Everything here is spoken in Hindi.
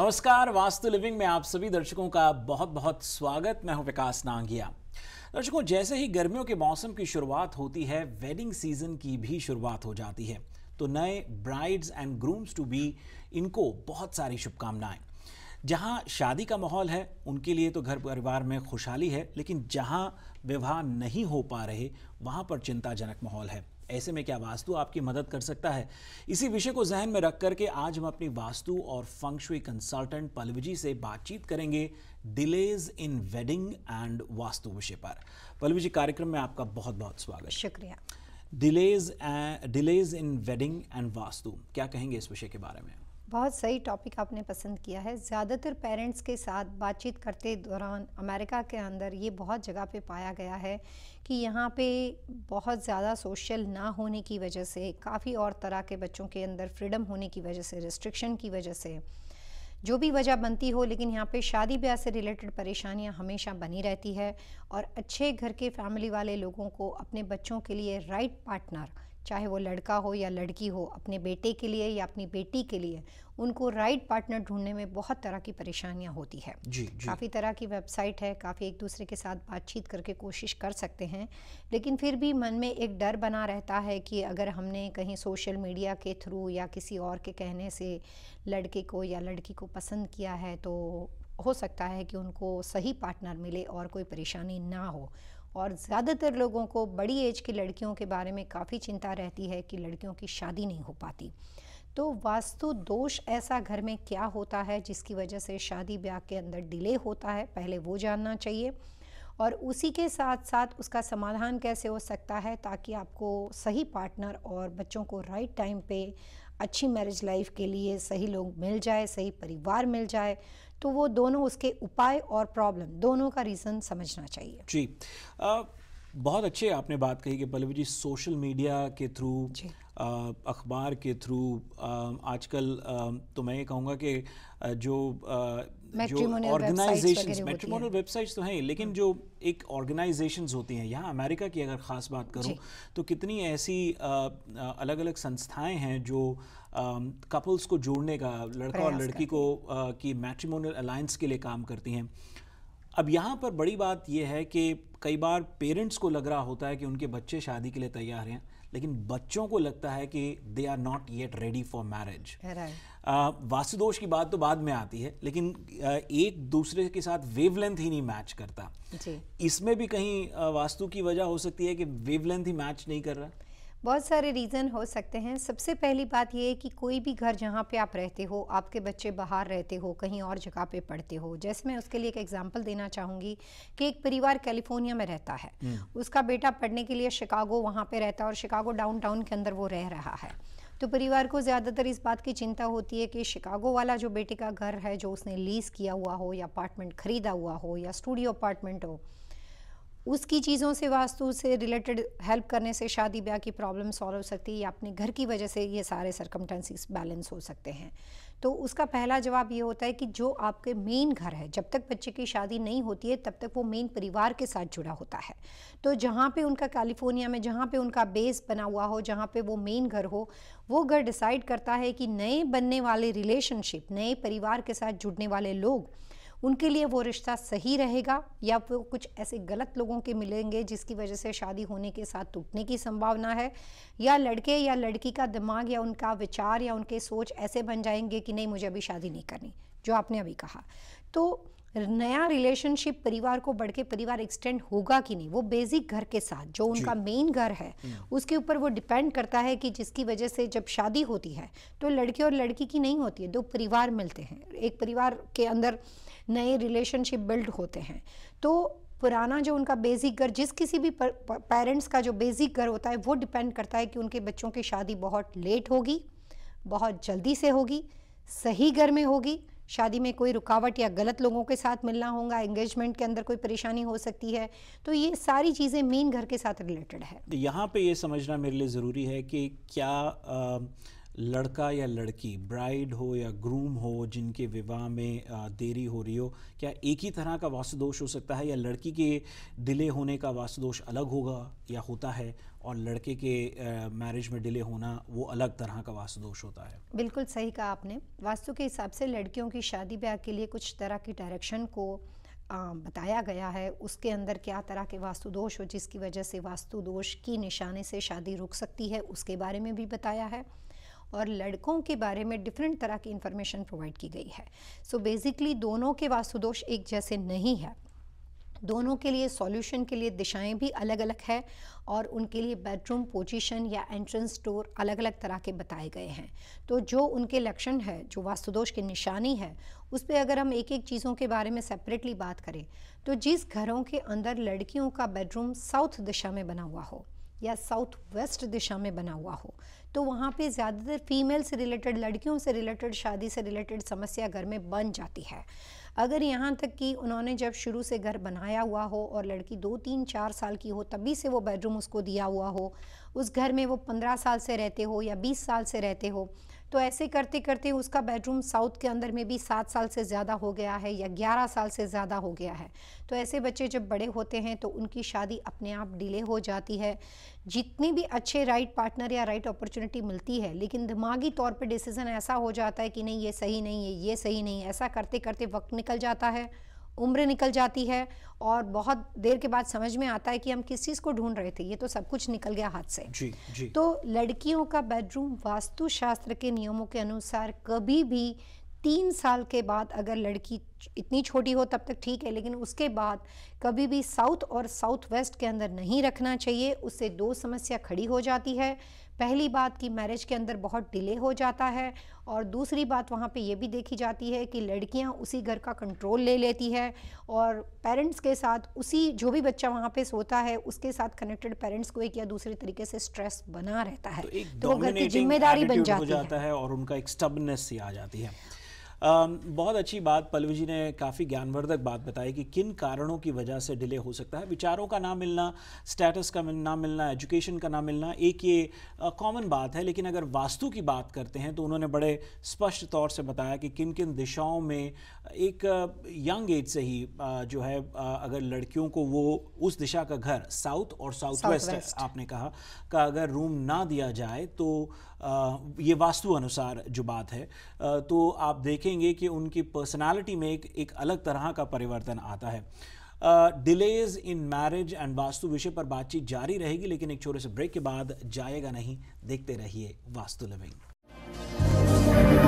नमस्कार वास्तु लिविंग में आप सभी दर्शकों का बहुत बहुत स्वागत मैं हूं विकास नांगिया दर्शकों जैसे ही गर्मियों के मौसम की शुरुआत होती है वेडिंग सीजन की भी शुरुआत हो जाती है तो नए brides and grooms to be इनको बहुत सारी शुभकामनाएं जहां शादी का माहौल है उनके लिए तो घर परिवार में खुशहाली है लेकिन जहां विवाह नहीं हो पा रहे वहां पर चिंताजनक माहौल है ऐसे में क्या वास्तु आपकी मदद कर सकता है इसी विषय को जहन में रख करके आज हम अपनी वास्तु और फंक्शुई कंसल्टेंट जी से बातचीत करेंगे delays in wedding and vastu विषय पर पलवी जी कार्यक्रम में आपका बहुत बहुत स्वागत शुक्रिया delays delays in wedding and vastu क्या कहेंगे इस विषय के बारे में बहुत सही टॉपिक आपने पसंद किया है ज़्यादातर पेरेंट्स के साथ बातचीत करते दौरान अमेरिका के अंदर ये बहुत जगह पे पाया गया है कि यहाँ पे बहुत ज़्यादा सोशल ना होने की वजह से काफ़ी और तरह के बच्चों के अंदर फ्रीडम होने की वजह से रिस्ट्रिक्शन की वजह से जो भी वजह बनती हो लेकिन यहाँ पे शादी ब्याह से रिलेटेड परेशानियाँ हमेशा बनी रहती है और अच्छे घर के फैमिली वाले लोगों को अपने बच्चों के लिए राइट पार्टनर चाहे वो लड़का हो या लड़की हो अपने बेटे के लिए या अपनी बेटी के लिए उनको राइट पार्टनर ढूंढने में बहुत तरह की परेशानियां होती है जी, जी। काफ़ी तरह की वेबसाइट है काफ़ी एक दूसरे के साथ बातचीत करके कोशिश कर सकते हैं लेकिन फिर भी मन में एक डर बना रहता है कि अगर हमने कहीं सोशल मीडिया के थ्रू या किसी और के कहने से लड़के को या लड़की को पसंद किया है तो हो सकता है कि उनको सही पार्टनर मिले और कोई परेशानी ना हो और ज़्यादातर लोगों को बड़ी एज की लड़कियों के बारे में काफ़ी चिंता रहती है कि लड़कियों की शादी नहीं हो पाती तो वास्तु दोष ऐसा घर में क्या होता है जिसकी वजह से शादी ब्याह के अंदर डिले होता है पहले वो जानना चाहिए और उसी के साथ साथ उसका समाधान कैसे हो सकता है ताकि आपको सही पार्टनर और बच्चों को राइट टाइम पे अच्छी मैरिज लाइफ के लिए सही लोग मिल जाए सही परिवार मिल जाए तो वो दोनों उसके उपाय और प्रॉब्लम दोनों का रीज़न समझना चाहिए जी आ... बहुत अच्छे आपने बात कही कि पल्लवी जी सोशल मीडिया के थ्रू अखबार के थ्रू आजकल तो मैं ये कहूँगा कि जो जो ऑर्गेनाइजेशन मेट्रीमोनल वेबसाइट्स तो हैं लेकिन हम्म। जो एक ऑर्गेनाइजेशन होती हैं यहाँ अमेरिका की अगर ख़ास बात करूँ तो कितनी ऐसी अलग अलग संस्थाएं हैं जो कपल्स को जोड़ने का लड़का और लड़की को की मैट्रीमोनल अलायंस के लिए काम करती हैं अब यहाँ पर बड़ी बात यह है कि कई बार पेरेंट्स को लग रहा होता है कि उनके बच्चे शादी के लिए तैयार हैं लेकिन बच्चों को लगता है कि they are not yet ready for marriage वासुदोष की बात तो बाद में आती है लेकिन आ, एक दूसरे के साथ वेवलेंथ ही नहीं मैच करता इसमें भी कहीं वास्तु की वजह हो सकती है कि वेवलेंथ ही मैच नहीं कर रहा बहुत सारे रीज़न हो सकते हैं सबसे पहली बात यह है कि कोई भी घर जहाँ पे आप रहते हो आपके बच्चे बाहर रहते हो कहीं और जगह पे पढ़ते हो जैसे मैं उसके लिए एक एग्जांपल देना चाहूँगी कि एक परिवार कैलिफोर्निया में रहता है हम्म। उसका बेटा पढ़ने के लिए शिकागो वहाँ पर रहता है और शिकागो डाउन के अंदर वो रह रहा है तो परिवार को ज़्यादातर इस बात की चिंता होती है कि शिकागो वाला जो बेटे का घर है जो उसने लीज़ किया हुआ हो या अपार्टमेंट ख़रीदा हुआ हो या स्टूडियो अपार्टमेंट हो उसकी चीज़ों से वास्तु से रिलेटेड हेल्प करने से शादी ब्याह की प्रॉब्लम सॉल्व हो सकती है या अपने घर की वजह से ये सारे सरकमटेंसेस बैलेंस हो सकते हैं तो उसका पहला जवाब ये होता है कि जो आपके मेन घर है जब तक बच्चे की शादी नहीं होती है तब तक वो मेन परिवार के साथ जुड़ा होता है तो जहाँ पे उनका कैलिफोर्निया में जहाँ पे उनका बेस बना हुआ हो जहाँ पे वो मेन घर हो वो घर डिसाइड करता है कि नए बनने वाले रिलेशनशिप नए परिवार के साथ जुड़ने वाले लोग उनके लिए वो रिश्ता सही रहेगा या वो कुछ ऐसे गलत लोगों के मिलेंगे जिसकी वजह से शादी होने के साथ टूटने की संभावना है या लड़के या लड़की का दिमाग या उनका विचार या उनके सोच ऐसे बन जाएंगे कि नहीं मुझे अभी शादी नहीं करनी जो आपने अभी कहा तो नया रिलेशनशिप परिवार को बढ़ के परिवार एक्सटेंड होगा कि नहीं वो बेसिक घर के साथ जो उनका मेन घर है हम्म। उसके ऊपर वो डिपेंड करता है कि जिसकी वजह से जब शादी होती है तो लड़के और लड़की की नहीं होती है दो परिवार मिलते हैं एक परिवार के अंदर नए रिलेशनशिप बिल्ड होते हैं तो पुराना जो उनका बेसिक घर जिस किसी भी पेरेंट्स का जो बेसिक घर होता है वो डिपेंड करता है कि उनके बच्चों की शादी बहुत लेट होगी बहुत जल्दी से होगी सही घर में होगी शादी में कोई रुकावट या गलत लोगों के साथ मिलना होगा एंगेजमेंट के अंदर कोई परेशानी हो सकती है तो ये सारी चीज़ें मेन घर के साथ रिलेटेड है यहाँ पे ये समझना मेरे लिए ज़रूरी है कि क्या आ, लड़का या लड़की ब्राइड हो या ग्रूम हो जिनके विवाह में देरी हो रही हो क्या एक ही तरह का वास्तुदोष हो सकता है या लड़की के डिले होने का वास्तुदोष अलग होगा या होता है और लड़के के मैरिज में डिले होना वो अलग तरह का वास्तुदोष होता है बिल्कुल सही कहा आपने वास्तु के हिसाब से लड़कियों की शादी ब्याह के लिए कुछ तरह की डायरेक्शन को आ, बताया गया है उसके अंदर क्या तरह के वास्तु दोष हो जिसकी वजह से वास्तु दोष की निशाने से शादी रुक सकती है उसके बारे में भी बताया है और लड़कों के बारे में डिफरेंट तरह की इंफॉर्मेशन प्रोवाइड की गई है सो so बेसिकली दोनों के वास्तुदोष एक जैसे नहीं है दोनों के लिए सॉल्यूशन के लिए दिशाएं भी अलग अलग है और उनके लिए बेडरूम पोजीशन या एंट्रेंस डोर अलग अलग तरह के बताए गए हैं तो जो उनके लक्षण है जो वास्तुदोष की निशानी है उस पर अगर हम एक एक चीज़ों के बारे में सेपरेटली बात करें तो जिस घरों के अंदर लड़कियों का बेडरूम साउथ दिशा में बना हुआ हो या साउथ वेस्ट दिशा में बना हुआ हो तो वहाँ पे ज़्यादातर फीमेल से रिलेटेड लड़कियों से रिलेटेड शादी से रिलेटेड समस्या घर में बन जाती है अगर यहाँ तक कि उन्होंने जब शुरू से घर बनाया हुआ हो और लड़की दो तीन चार साल की हो तभी से वो बेडरूम उसको दिया हुआ हो उस घर में वो पंद्रह साल से रहते हो या बीस साल से रहते हो तो ऐसे करते करते उसका बेडरूम साउथ के अंदर में भी सात साल से ज़्यादा हो गया है या ग्यारह साल से ज़्यादा हो गया है तो ऐसे बच्चे जब बड़े होते हैं तो उनकी शादी अपने आप डिले हो जाती है जितनी भी अच्छे राइट पार्टनर या राइट अपॉर्चुनिटी मिलती है लेकिन दिमागी तौर पर डिसीज़न ऐसा हो जाता है कि नहीं ये सही नहीं है ये सही नहीं ऐसा करते करते वक्त निकल जाता है उम्र निकल जाती है और बहुत देर के बाद समझ में आता है कि हम किस चीज़ को ढूंढ रहे थे ये तो सब कुछ निकल गया हाथ से जी, जी। तो लड़कियों का बेडरूम वास्तुशास्त्र के नियमों के अनुसार कभी भी तीन साल के बाद अगर लड़की इतनी छोटी हो तब तक ठीक है लेकिन उसके बाद कभी भी साउथ और साउथ वेस्ट के अंदर नहीं रखना चाहिए उससे दो समस्या खड़ी हो जाती है पहली बात कि मैरिज के अंदर बहुत डिले हो जाता है और दूसरी बात वहाँ पे ये भी देखी जाती है कि लड़कियाँ उसी घर का कंट्रोल ले लेती है और पेरेंट्स के साथ उसी जो भी बच्चा वहाँ पे सोता है उसके साथ कनेक्टेड पेरेंट्स को एक या दूसरे तरीके से स्ट्रेस बना रहता है तो, तो घर की जिम्मेदारी बन जाती है।, है और उनका एक स्टबनेस आ जाती है बहुत अच्छी बात पल्लवी जी ने काफ़ी ज्ञानवर्धक बात बताई कि किन कारणों की वजह से डिले हो सकता है विचारों का ना मिलना स्टेटस का ना मिलना एजुकेशन का ना मिलना एक ये कॉमन बात है लेकिन अगर वास्तु की बात करते हैं तो उन्होंने बड़े स्पष्ट तौर से बताया कि किन किन दिशाओं में एक यंग एज से ही जो है अगर लड़कियों को वो उस दिशा का घर साउथ और साउथ वेस्ट आपने कहा का अगर रूम ना दिया जाए तो ये वास्तु अनुसार जो बात है तो आप देखें देखेंगे कि उनकी पर्सनालिटी में एक एक अलग तरह का परिवर्तन आता है delays in marriage and vastu विषय पर बातचीत जारी रहेगी लेकिन एक छोटे से ब्रेक के बाद जाएगा नहीं देखते रहिए वास्तु लिविंग